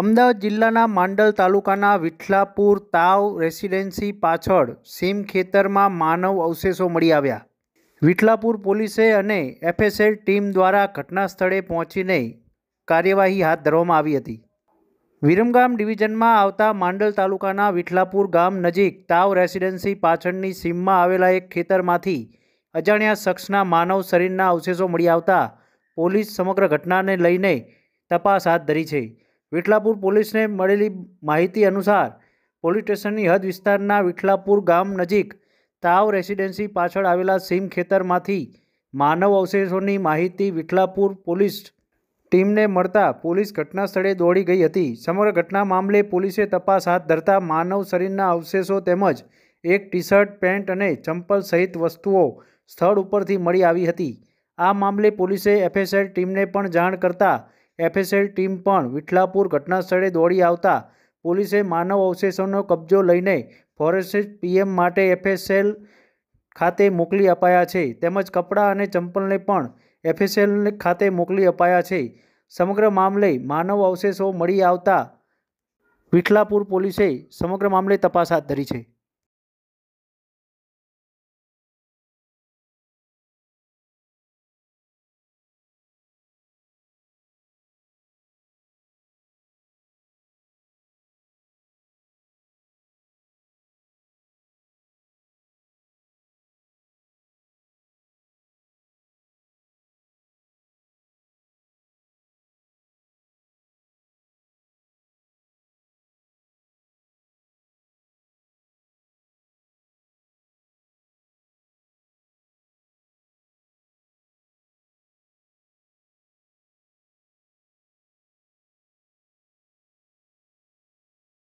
અમદાવાદ જિલ્લાના માંડલ તાલુકાના વિઠલાપુર તાવ રેસિડેન્સી પાછળ સીમ ખેતરમાં માનવ અવશેષો મળી આવ્યા વિઠલાપુર પોલીસે અને એફએસએલ ટીમ દ્વારા ઘટના સ્થળે પહોંચીને કાર્યવાહી હાથ ધરવામાં આવી હતી વિરમગામ ડિવિઝનમાં આવતા માંડલ તાલુકાના વિઠલાપુર ગામ નજીક તાવ રેસિડેન્સી પાછળની સીમમાં આવેલા એક ખેતરમાંથી અજાણ્યા શખ્સના માનવ શરીરના અવશેષો મળી આવતા પોલીસ સમગ્ર ઘટનાને લઈને તપાસ હાથ ધરી છે વિઠલાપુર પોલીસને મળેલી માહિતી અનુસાર પોલીસ સ્ટેશનની હદ વિસ્તારના વિઠલાપુર ગામ નજીક તાવ રેસિડેન્સી પાછળ આવેલા સીમ ખેતરમાંથી માનવ અવશેષોની માહિતી વિઠલાપુર પોલીસ ટીમને મળતા પોલીસ ઘટના સ્થળે દોડી ગઈ હતી સમગ્ર ઘટના મામલે પોલીસે તપાસ હાથ ધરતા માનવ શરીરના અવશેષો તેમજ એક ટી શર્ટ પેન્ટ અને ચંપલ સહિત વસ્તુઓ સ્થળ ઉપરથી મળી આવી હતી આ મામલે પોલીસે એફએસએલ ટીમને પણ જાણ કરતાં એફએસએલ ટીમ પણ વિઠલાપુર ઘટનાસ્થળે દોડી આવતા પોલીસે માનવ અવશેષોનો કબજો લઈને ફોરેન્સિક પીએમ માટે એફએસએલ ખાતે મોકલી અપાયા છે તેમજ કપડાં અને ચંપલને પણ એફએસએલ ખાતે મોકલી અપાયા છે સમગ્ર મામલે માનવ અવશેષો મળી આવતા વિઠલાપુર પોલીસે સમગ્ર મામલે તપાસ હાથ ધરી છે